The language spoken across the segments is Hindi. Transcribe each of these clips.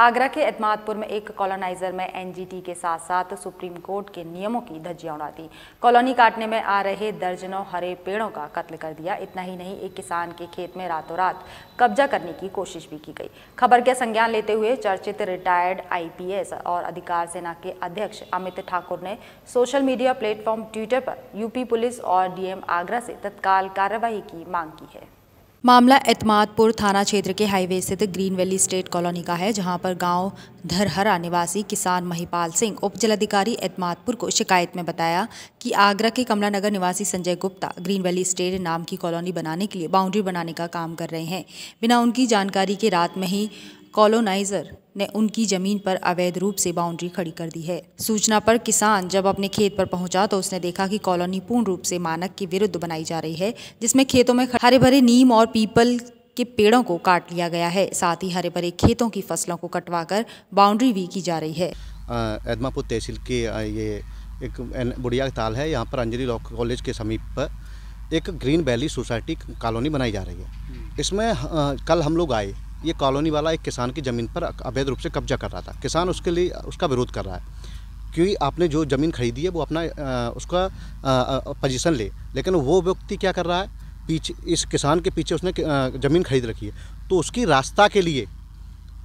आगरा के एतमादपुर में एक कॉलोनाइजर में एनजीटी के साथ साथ सुप्रीम कोर्ट के नियमों की धज्जियां उड़ा दी कॉलोनी काटने में आ रहे दर्जनों हरे पेड़ों का कत्ल कर दिया इतना ही नहीं एक किसान के खेत में रातों रात कब्जा करने की कोशिश भी की गई खबर के संज्ञान लेते हुए चर्चित रिटायर्ड आई और अधिकार सेना के अध्यक्ष अमित ठाकुर ने सोशल मीडिया प्लेटफॉर्म ट्विटर पर यूपी पुलिस और डीएम आगरा से तत्काल कार्रवाई की मांग की है मामला एतमादपुर थाना क्षेत्र के हाईवे स्थित ग्रीन वैली स्टेट कॉलोनी का है जहां पर गांव धरहरा निवासी किसान महिपाल सिंह उप जिलाधिकारी एतमादपुर को शिकायत में बताया कि आगरा के कमला नगर निवासी Sanjay Gupta green valley state नाम की कॉलोनी बनाने के लिए बाउंड्री बनाने का काम कर रहे हैं बिना उनकी जानकारी के रात में ही कॉलोनाइजर ने उनकी जमीन पर अवैध रूप से बाउंड्री खड़ी कर दी है सूचना पर किसान जब अपने खेत पर पहुंचा तो उसने देखा कि कॉलोनी पूर्ण रूप से मानक के विरुद्ध बनाई जा रही है जिसमें खेतों में हरे भरे नीम और पीपल के पेड़ों को काट लिया गया है साथ ही हरे भरे खेतों की फसलों को कटवा कर बाउंड्री भी की जा रही है एदमापुर तहसील के ये एक बुढ़िया ताल है यहाँ पर अंजलि लॉ कॉलेज के समीप पर एक ग्रीन वैली सोसाइटी कॉलोनी बनाई जा रही है हम्म। इसमें कल हम लोग आए ये कॉलोनी वाला एक किसान की ज़मीन पर अवैध रूप से कब्जा कर रहा था किसान उसके लिए उसका विरोध कर रहा है क्योंकि आपने जो ज़मीन खरीदी है वो अपना उसका पोजीशन ले लेकिन वो व्यक्ति क्या कर रहा है पीछे इस किसान के पीछे उसने ज़मीन खरीद रखी है तो उसकी रास्ता के लिए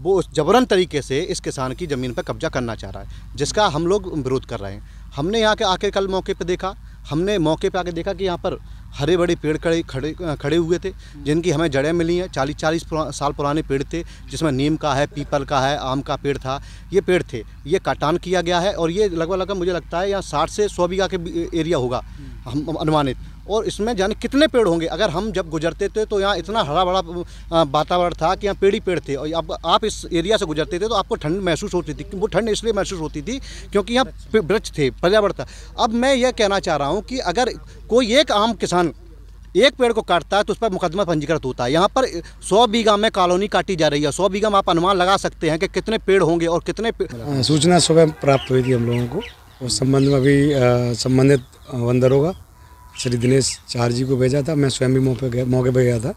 वो जबरन तरीके से इस किसान की ज़मीन पर कब्जा करना चाह रहा है जिसका हम लोग विरोध कर रहे हैं हमने यहाँ के आके कल मौके पर देखा हमने मौके पर आके देखा कि यहाँ पर हरे बड़े पेड़ खड़े खड़े खड़े हुए थे जिनकी हमें जड़ें मिली हैं चालीस चालीस साल पुराने पेड़ थे जिसमें नीम का है पीपल का है आम का पेड़ था ये पेड़ थे ये काटान किया गया है और ये लगभग लगभग मुझे लगता है यहाँ साठ से सौ बीघा के एरिया होगा हम अनुमानित और इसमें जाने कितने पेड़ होंगे अगर हम जब गुजरते थे तो यहाँ इतना हरा भरा वातावरण था कि यहाँ पेड़ ही पेड़ थे और अब आप इस एरिया से गुजरते थे तो आपको ठंड महसूस होती थी वो ठंड इसलिए महसूस होती थी क्योंकि यहाँ वृक्ष थे पर्यावरण था अब मैं यह कहना चाह रहा हूँ कि अगर कोई एक आम किसान एक पेड़ को काटता है तो उस पर मुकदमा पंजीकृत होता है यहाँ पर सौ बीघा में कॉलोनी काटी जा रही है सौ बीघा में आप अनुमान लगा सकते हैं कि कितने पेड़ होंगे और कितने सूचना सुबह प्राप्त हुई थी हम लोगों को उस संबंध में अभी संबंधित वन दरोगा श्री दिनेश चार जी को भेजा था मैं स्वयं भी मौके गया मौके पर गया था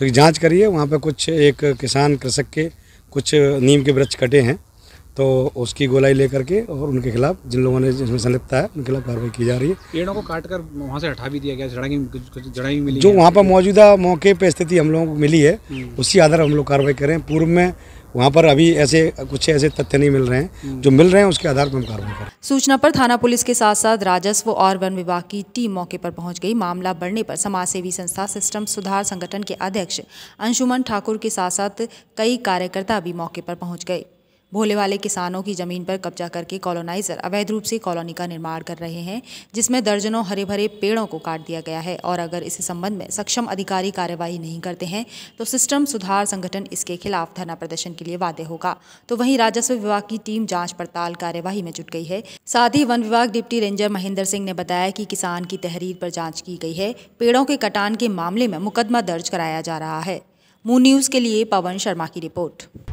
तो जांच करिए वहाँ पर कुछ एक किसान कृषक के कुछ नीम के वृक्ष कटे हैं तो उसकी गोलाई लेकर के और उनके खिलाफ जिन लोगों ने जिसमें संलिप्त है उनके खिलाफ कार्रवाई की जा रही है पेड़ों को काट कर वहाँ से हटा भी दिया गया जड़ाई कुछ जड़ाई मिली जो वहाँ पर मौजूदा मौके पर स्थिति हम लोगों को मिली है हम्म। उसी आधार हम लोग कार्रवाई करें पूर्व में वहाँ पर अभी ऐसे कुछ ऐसे तथ्य नहीं मिल रहे हैं हम्म। जो मिल रहे हैं उसके आधार पर हम कार्रवाई कर सूचना पर थाना पुलिस के साथ साथ राजस्व और वन विभाग की टीम मौके पर पहुंच गई मामला बढ़ने पर समाज सेवी संस्था सिस्टम सुधार संगठन के अध्यक्ष अंशुमन ठाकुर के साथ साथ कई कार्यकर्ता भी मौके पर पहुंच गए भोले वाले किसानों की ज़मीन पर कब्जा करके कॉलोनाइज़र अवैध रूप से कॉलोनी का निर्माण कर रहे हैं जिसमें दर्जनों हरे भरे पेड़ों को काट दिया गया है और अगर इस संबंध में सक्षम अधिकारी कार्यवाही नहीं करते हैं तो सिस्टम सुधार संगठन इसके खिलाफ धरना प्रदर्शन के लिए वादे होगा तो वहीं राजस्व विभाग की टीम जाँच पड़ताल कार्यवाही में जुट गई है साथ ही वन विभाग डिप्टी रेंजर महेंद्र सिंह ने बताया कि किसान की तहरीर पर जाँच की गई है पेड़ों के कटान के मामले में मुकदमा दर्ज कराया जा रहा है मून न्यूज़ के लिए पवन शर्मा की रिपोर्ट